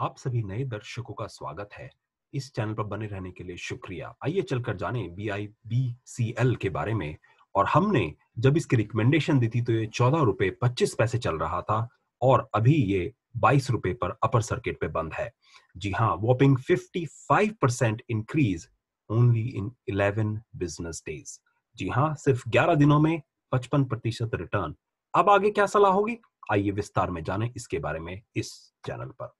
आप सभी नए दर्शकों का स्वागत है इस चैनल पर बने रहने के लिए शुक्रिया आइए चलकर जाने B I B C L के बारे में और हमने जब इसकी रिकमेंडेशन दी थी तो ये चौदह रुपए पच्चीस पैसे चल रहा था और अभी ये बाईस रुपए पर अपर सर्किट पे बंद है जी हाँ whopping fifty five percent increase only in eleven business days जी हाँ सिर्फ ग्यारह दिनों में पचपन प्रतिशत रिटर्न अब आगे क्या सलाह होगी आइए विस्तार में जाने इसके बारे में इस चैनल पर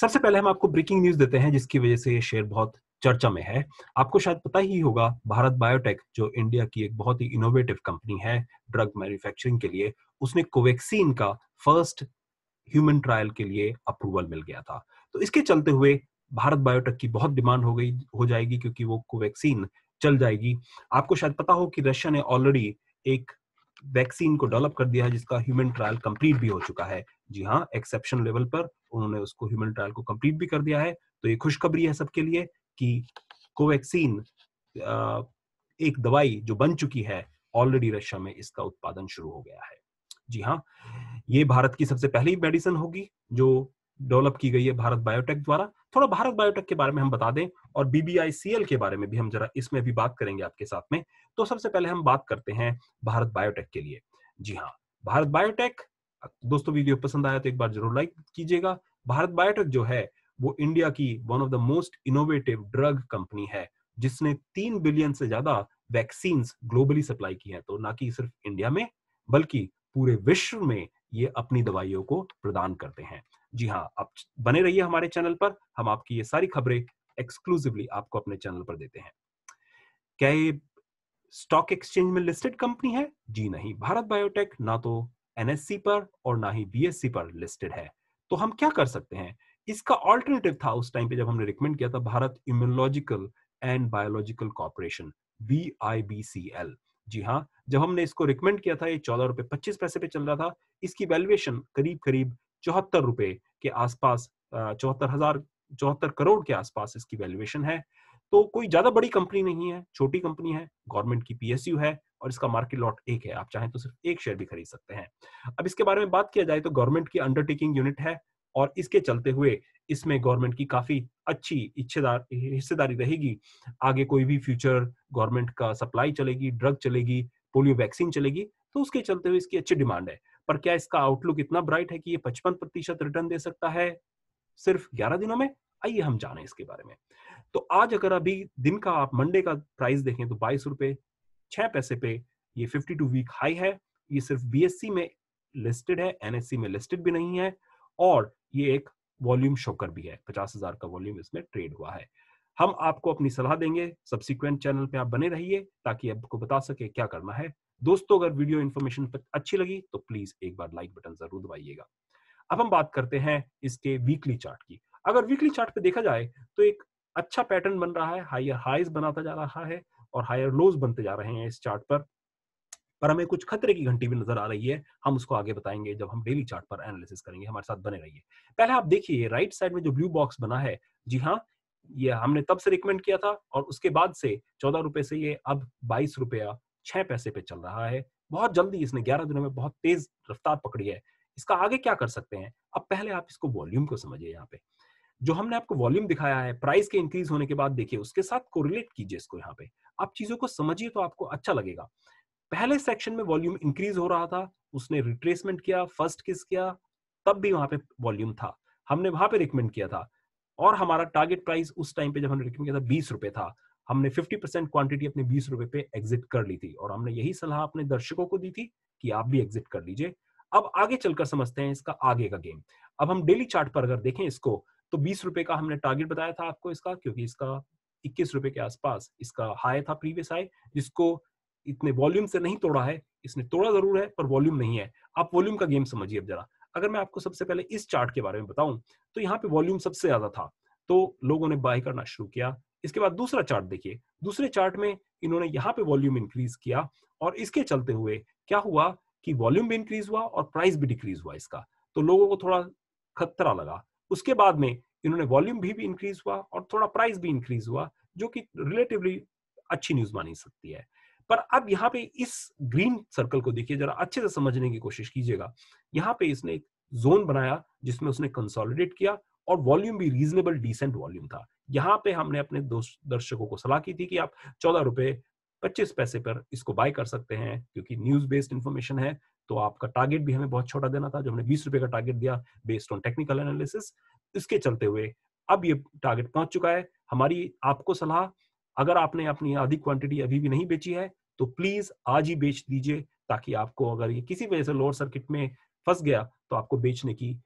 सबसे पहले हम आपको ब्रेकिंग न्यूज देते हैं जिसकी वजह से ये शेयर बहुत चर्चा में है आपको शायद पता ही होगा भारत बायोटेक जो इंडिया की एक बहुत ही इनोवेटिव कंपनी है ड्रग मैन्युफैक्चरिंग के लिए उसने कोवैक्सीन का फर्स्ट ह्यूमन ट्रायल के लिए अप्रूवल मिल गया था तो इसके चलते हुए भारत बायोटेक की बहुत डिमांड हो गई हो जाएगी क्योंकि वो कोवैक्सीन चल जाएगी आपको शायद पता हो कि रशिया ने ऑलरेडी एक वैक्सीन को डेवलप कर दिया है जिसका ह्यूमन ट्रायल कंप्लीट भी हो चुका है जी हाँ एक्सेप्शन लेवल पर उन्होंने उसको ह्यूमन ट्रायल को कंप्लीट भी कर दिया है तो ये खुशखबरी है सबके लिए कि कोवैक्सीन एक दवाई जो बन चुकी है ऑलरेडी रशिया में इसका उत्पादन शुरू हो गया है जी हाँ ये भारत की सबसे पहली मेडिसिन होगी जो डेवलप की गई है भारत बायोटेक द्वारा थोड़ा भारत बायोटेक के बारे में हम बता दें और बीबीआईसीएल के बारे में भी हम जरा इसमें भी बात करेंगे आपके साथ में तो सबसे पहले हम बात करते हैं भारत बायोटेक के लिए जी हाँ भारत बायोटेक दोस्तों वीडियो पसंद आया तो एक बार जरूर लाइक कीजिएगा भारत बायोटेक जो है वो इंडिया की one of the most innovative drug company है जिसने तीन बिलियन से ज्यादा वैक्सीन ग्लोबली सप्लाई की है तो ना कि सिर्फ इंडिया में बल्कि पूरे विश्व में ये अपनी दवाइयों को प्रदान करते हैं जी हाँ आप बने रहिए हमारे चैनल पर हम आपकी ये सारी खबरें एक्सक्लूसिवली आपको अपने चैनल पर देते हैं क्या ये स्टॉक एक्सचेंज में लिस्टेड कंपनी है जी नहीं भारत बायोटेक ना तो एनएससी पर और ना ही बीएससी पर लिस्टेड है तो हम क्या कर सकते हैं इसका ऑल्टरनेटिव था उस टाइम पे जब हमने रिकमेंड किया था Bharat immunological and biological corporation B I B C L जी हाँ जब हमने इसको रिकमेंड किया था ये चौदह रुपए पच्चीस पैसे पे चल रहा था इसकी वैल्यूएशन करीब करीब चौहत्तर रुपए के आसपास चौहत्तर हजार चौहत्तर करोड़ के आसपास इसकी वैल्यूएशन है तो कोई ज्यादा बड़ी कंपनी नहीं है छोटी कंपनी है गवर्नमेंट की पीएसयू है और इसका मार्केट लॉट एक है आप चाहें तो सिर्फ एक शेयर भी खरीद सकते हैं अब इसके बारे में बात किया जाए तो गवर्नमेंट की अंडरटेकिंग यूनिट है और इसके चलते हुए इसमें गवर्नमेंट की काफी अच्छी इच्छेदार हिस्सेदारी रहेगी आगे कोई भी फ्यूचर गवर्नमेंट का सप्लाई चलेगी ड्रग चलेगी पोलियो वैक्सीन चलेगी तो उसके चलते हुए इसकी अच्छी डिमांड है पर क्या इसका आउटलुक इतना ब्राइट है कि ये पचपन प्रतिशत रिटर्न दे सकता है सिर्फ ग्यारह दिनों में आइए हम जाने इसके बारे में तो आज अगर अभी दिन का आप मंडे का प्राइस देखें तो बाईस रुपए छह पैसे पे ये फिफ्टी टू वीक हाई है ये सिर्फ बी में लिस्टेड है एनएससी में लिस्टेड भी नहीं है और ये एक वॉल्यूम शोकर भी है पचास हजार का वॉल्यूम इसमें ट्रेड हुआ है हम आपको अपनी सलाह देंगे सब्सिक्वेंट चैनल पे आप बने रहिए ताकि आपको बता सके क्या करना है दोस्तों अगर वीडियो इन्फॉर्मेशन अच्छी लगी तो प्लीज एक बार लाइक बटन जरूर दबाइएगा अब हम बात करते हैं इसके वीकली चार्ट की अगर वीकली चार्ट पे देखा जाए तो एक अच्छा पैटर्न बन रहा है हाइयर हाइज बनाता जा रहा है और हायर लोज बनते जा रहे हैं इस चार्ट पर पर हमें कुछ खतरे की घंटी भी नजर आ रही है हम उसको आगे बताएंगे जब हम डेली चार्ट पर एनालिसिस करेंगे हमारे साथ बने रहिए पहले आप देखिए राइट साइड में जो ब्लू बॉक्स बना है जी हाँ ये हमने तब से रिकमेंड किया था और उसके बाद से चौदह रुपए से ये अब बाईस रुपया छह पैसे पे चल रहा है बहुत जल्दी इसने ग्यारह दिनों में बहुत तेज रफ्तार पकड़ी है इसका आगे क्या कर सकते हैं अब पहले आप इसको वॉल्यूम को समझिए यहाँ पे जो हमने आपको वॉल्यूम दिखाया है प्राइस के इंक्रीज होने के बाद देखिए उसके साथ कोरिलेट कीजिए इसको यहाँ पे आप चीजों को समझिए तो आपको अच्छा लगेगा पहले सेक्शन में वॉल्यूम इंक्रीज हो रहा था उसने रिट्रेसमेंट किया फर्स्ट किस किया तब भी वहां पे वॉल्यूम था हमने वहां पे रिकमेंड किया था और हमारा टारगेट प्राइस उस टाइम पे जब हमने रिकमेंड किया था बीस रुपए था हमने 50 परसेंट क्वांटिटी अपने बीस रुपए पे एग्जिट कर ली थी और हमने यही सलाह अपने दर्शकों को दी थी कि आप भी एग्जिट कर लीजिए अब आगे चलकर समझते हैं इसका आगे का गेम अब हम डेली चार्ट पर अगर देखें इसको तो बीस रुपए का हमने टारगेट बताया था आपको इसका क्योंकि इसका इक्कीस रुपए के आसपास इसका हाई था प्रीवियस हाई जिसको इतने वॉल्यूम से नहीं तोड़ा है इसने तोड़ा जरूर है पर वॉल्यूम नहीं है आप वॉल्यूम का गेम समझिए अब जरा अगर मैं आपको सबसे पहले इस चार्ट के बारे में बताऊं तो यहाँ पे वॉल्यूम सबसे ज्यादा था तो लोगों ने बाय करना शुरू किया इसके बाद दूसरा चार्ट देखिए दूसरे चार्ट में इन्होंने यहाँ पे वॉल्यूम इंक्रीज किया और इसके चलते हुए क्या हुआ कि वॉल्यूम भी इंक्रीज हुआ और प्राइस भी डिक्रीज हुआ इसका तो लोगों को थोड़ा खतरा लगा उसके बाद में इन्होंने वॉल्यूम भी, भी इंक्रीज हुआ और थोड़ा प्राइस भी इंक्रीज हुआ जो कि रिलेटिवली अच्छी न्यूज मानी सकती है पर अब यहाँ पे इस ग्रीन सर्कल को देखिए जरा अच्छे से समझने की कोशिश कीजिएगा यहाँ पे इसने एक जोन बनाया जिसमें उसने कंसोलिडेट किया और वॉल्यूम भी रीजनेबल डिसेंट वॉल्यूम था यहाँ पे हमने अपने दर्शकों को सलाह की थी कि आप चौदह रुपए पच्चीस पैसे पर इसको बाय कर सकते हैं क्योंकि न्यूज बेस्ड इन्फॉर्मेशन है तो आपका टारगेट भी हमें बहुत छोटा देना था जो हमने बीस रुपए का टारगेट दिया बेस्ड ऑन टेक्निकल एनालिसिस इसके चलते हुए अब ये टारगेट पहुंच चुका है हमारी आपको सलाह अगर आपने अपनी आधी क्वांटिटी अभी भी नहीं बेची है तो प्लीज आज ही बेच दीजिए ताकि आपको अगर ये किसी वजह से लोअर सर्किट में फंस गया तो आपको बेचने की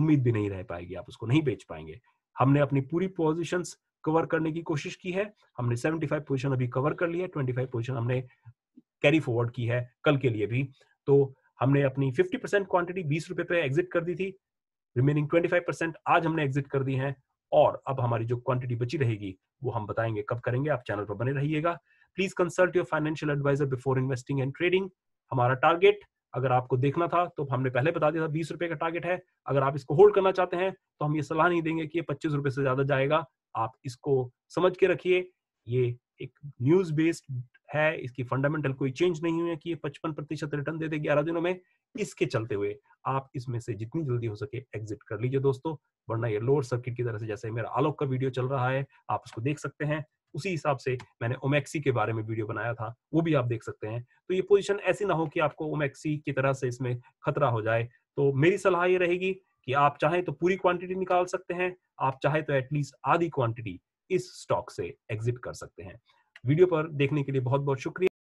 उम्मीद भी नहीं रह पाएगी आप उसको नहीं बेच पाएंगे हमने अपनी पूरी पोजिशन कवर करने की कोशिश की है हमने 75 पोजिशन अभी कवर कर लिया है 25 पोजिशन हमने कैरी फॉरवर्ड की है कल के लिए भी तो हमने अपनी 50 परसेंट क्वांटिटी बीस रुपए पे एग्जिट कर दी थी रिमेनिंग 25 परसेंट आज हमने एग्जिट कर दी है और अब हमारी जो क्वांटिटी बची रहेगी वो हम बताएंगे कब करेंगे आप चैनल पर बने रहिएगा please consult your financial advisor before investing and trading हमारा टारगेट अगर आपको देखना था तो हमने पहले बता दिया था बीस रुपए का टारगेट है अगर आप इसको होल्ड करना चाहते हैं तो हम ये सलाह नहीं देंगे कि ये पच्चीस रुपए से ज्यादा जाएगा आप इसको समझ के रखिए ये एक न्यूज बेस्ड है इसकी फंडामेंटल कोई चेंज नहीं हुई है कि ये पचपन प्रतिशत रिटर्न दे दे ग्यारह दिनों में इसके चलते हुए आप इसमें से जितनी जल्दी हो सके एग्जिट कर लीजिए दोस्तों वरना ये लोअर सर्किट की तरह से जैसे मेरा आलोक का वीडियो चल रहा है आप उसको देख सकते हैं उसी हिसाब से मैंने ओमेक्सी के बारे में वीडियो बनाया था वो भी आप देख सकते हैं तो ये पोजिशन ऐसी ना हो कि आपको ओमेक्सी की तरह से इसमें खतरा हो जाए तो मेरी सलाह ये रहेगी कि आप चाहें तो पूरी क्वांटिटी निकाल सकते हैं आप चाहे तो एटलीस्ट आधी क्वांटिटी इस स्टॉक से एग्जिट कर सकते हैं वीडियो पर देखने के लिए बहुत बहुत शुक्रिया